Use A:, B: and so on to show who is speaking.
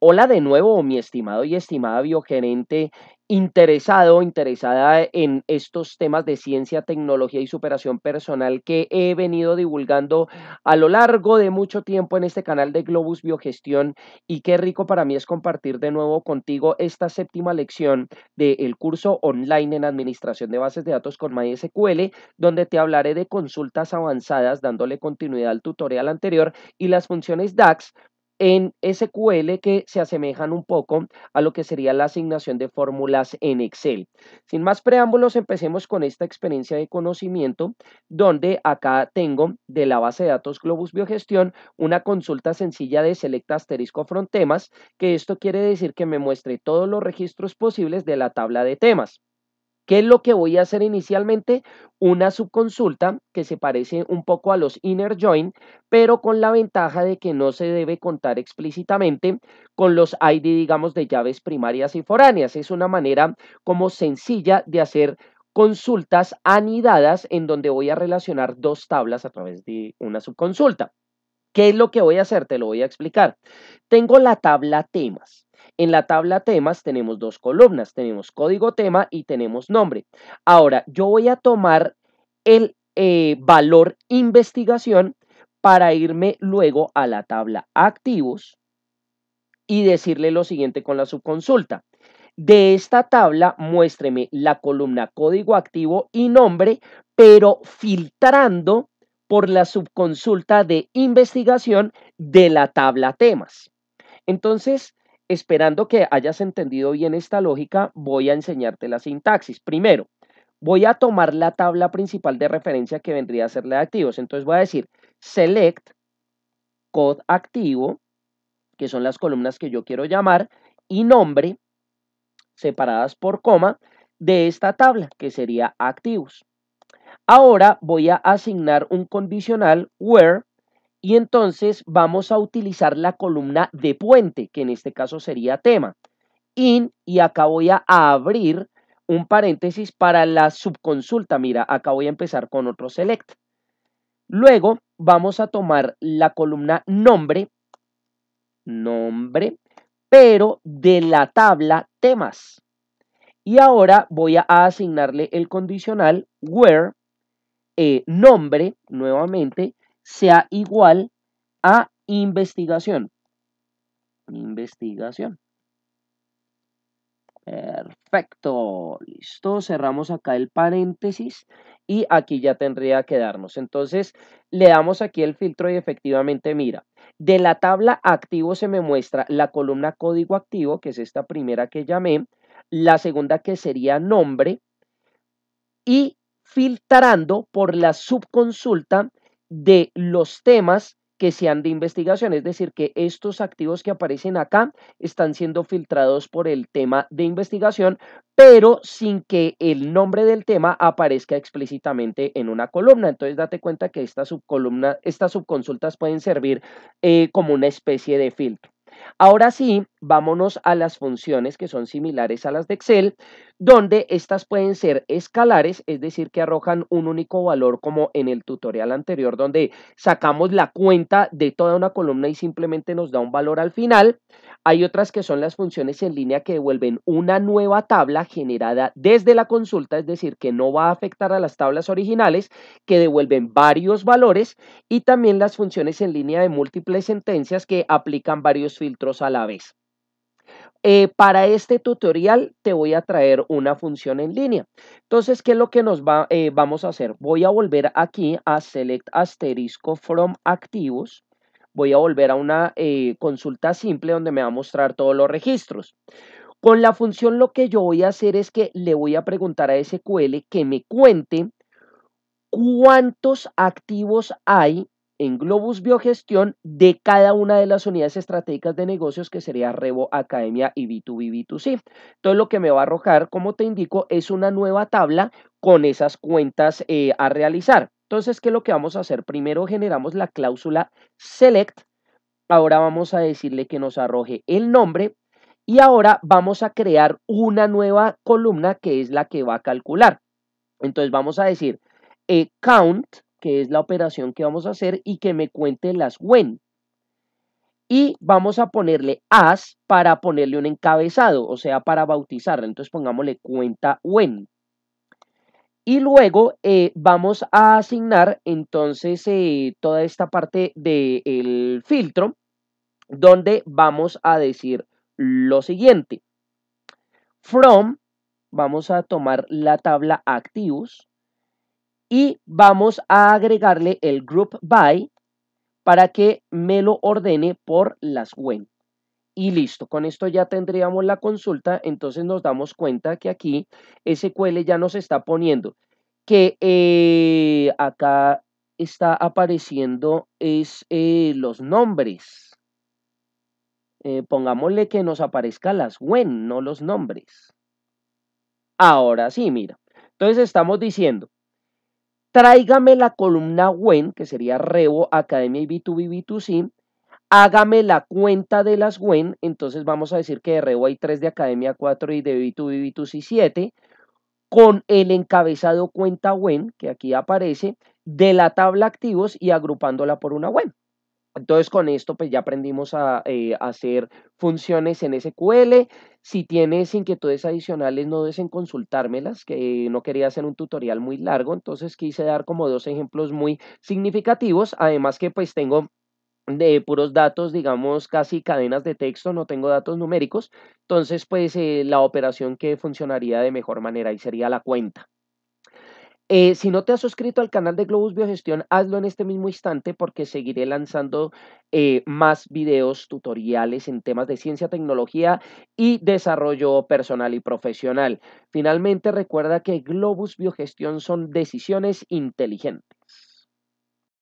A: Hola de nuevo, mi estimado y estimada biogerente interesado, interesada en estos temas de ciencia, tecnología y superación personal que he venido divulgando a lo largo de mucho tiempo en este canal de Globus Biogestión y qué rico para mí es compartir de nuevo contigo esta séptima lección del curso online en administración de bases de datos con MySQL, donde te hablaré de consultas avanzadas dándole continuidad al tutorial anterior y las funciones DAX en SQL que se asemejan un poco a lo que sería la asignación de fórmulas en Excel. Sin más preámbulos, empecemos con esta experiencia de conocimiento donde acá tengo de la base de datos Globus Biogestión una consulta sencilla de select asterisco front temas, que esto quiere decir que me muestre todos los registros posibles de la tabla de temas. ¿Qué es lo que voy a hacer inicialmente? Una subconsulta que se parece un poco a los inner join, pero con la ventaja de que no se debe contar explícitamente con los ID, digamos, de llaves primarias y foráneas. Es una manera como sencilla de hacer consultas anidadas en donde voy a relacionar dos tablas a través de una subconsulta. ¿Qué es lo que voy a hacer? Te lo voy a explicar. Tengo la tabla temas. En la tabla temas tenemos dos columnas, tenemos código tema y tenemos nombre. Ahora, yo voy a tomar el eh, valor investigación para irme luego a la tabla activos y decirle lo siguiente con la subconsulta. De esta tabla, muéstreme la columna código activo y nombre, pero filtrando por la subconsulta de investigación de la tabla temas. Entonces, esperando que hayas entendido bien esta lógica, voy a enseñarte la sintaxis. Primero, voy a tomar la tabla principal de referencia que vendría a ser la de activos. Entonces voy a decir select code activo, que son las columnas que yo quiero llamar, y nombre, separadas por coma, de esta tabla, que sería activos. Ahora voy a asignar un condicional where y entonces vamos a utilizar la columna de puente, que en este caso sería tema. In, y acá voy a abrir un paréntesis para la subconsulta. Mira, acá voy a empezar con otro select. Luego vamos a tomar la columna nombre, nombre, pero de la tabla temas. Y ahora voy a asignarle el condicional where eh, nombre nuevamente sea igual a investigación. Investigación. Perfecto, listo, cerramos acá el paréntesis y aquí ya tendría que darnos. Entonces le damos aquí el filtro y efectivamente mira, de la tabla activo se me muestra la columna código activo, que es esta primera que llamé, la segunda que sería nombre y filtrando por la subconsulta de los temas que sean de investigación, es decir, que estos activos que aparecen acá están siendo filtrados por el tema de investigación, pero sin que el nombre del tema aparezca explícitamente en una columna. Entonces, date cuenta que esta subcolumna, estas subconsultas pueden servir eh, como una especie de filtro. Ahora sí, vámonos a las funciones que son similares a las de Excel, donde estas pueden ser escalares, es decir, que arrojan un único valor como en el tutorial anterior, donde sacamos la cuenta de toda una columna y simplemente nos da un valor al final. Hay otras que son las funciones en línea que devuelven una nueva tabla generada desde la consulta, es decir, que no va a afectar a las tablas originales, que devuelven varios valores y también las funciones en línea de múltiples sentencias que aplican varios filtros a la vez. Eh, para este tutorial te voy a traer una función en línea. Entonces, ¿qué es lo que nos va, eh, vamos a hacer? Voy a volver aquí a Select Asterisco From Activos voy a volver a una eh, consulta simple donde me va a mostrar todos los registros. Con la función lo que yo voy a hacer es que le voy a preguntar a SQL que me cuente cuántos activos hay en Globus Biogestión de cada una de las unidades estratégicas de negocios que sería Revo, Academia y B2B, B2C. Entonces lo que me va a arrojar, como te indico, es una nueva tabla con esas cuentas eh, a realizar. Entonces, ¿qué es lo que vamos a hacer? Primero generamos la cláusula select. Ahora vamos a decirle que nos arroje el nombre. Y ahora vamos a crear una nueva columna que es la que va a calcular. Entonces vamos a decir eh, count, que es la operación que vamos a hacer, y que me cuente las when. Y vamos a ponerle as para ponerle un encabezado, o sea, para bautizarla. Entonces pongámosle cuenta when. Y luego eh, vamos a asignar entonces eh, toda esta parte del filtro donde vamos a decir lo siguiente. From, vamos a tomar la tabla activos y vamos a agregarle el group by para que me lo ordene por las cuentas. Y listo, con esto ya tendríamos la consulta, entonces nos damos cuenta que aquí SQL ya nos está poniendo que eh, acá está apareciendo es eh, los nombres. Eh, pongámosle que nos aparezca las WEN, no los nombres. Ahora sí, mira. Entonces estamos diciendo, tráigame la columna WEN, que sería Rebo, Academia y B2B, B2C, hágame la cuenta de las WEN, entonces vamos a decir que de Rebo hay tres, de Academia 4 y de B2B, 2 c 7, con el encabezado cuenta WEN, que aquí aparece, de la tabla activos y agrupándola por una WEN. Entonces con esto pues ya aprendimos a eh, hacer funciones en SQL. Si tienes inquietudes adicionales no dudes consultármelas, que no quería hacer un tutorial muy largo, entonces quise dar como dos ejemplos muy significativos, además que pues tengo de puros datos, digamos, casi cadenas de texto, no tengo datos numéricos, entonces pues eh, la operación que funcionaría de mejor manera y sería la cuenta. Eh, si no te has suscrito al canal de Globus Biogestión, hazlo en este mismo instante porque seguiré lanzando eh, más videos tutoriales en temas de ciencia, tecnología y desarrollo personal y profesional. Finalmente, recuerda que Globus Biogestión son decisiones inteligentes.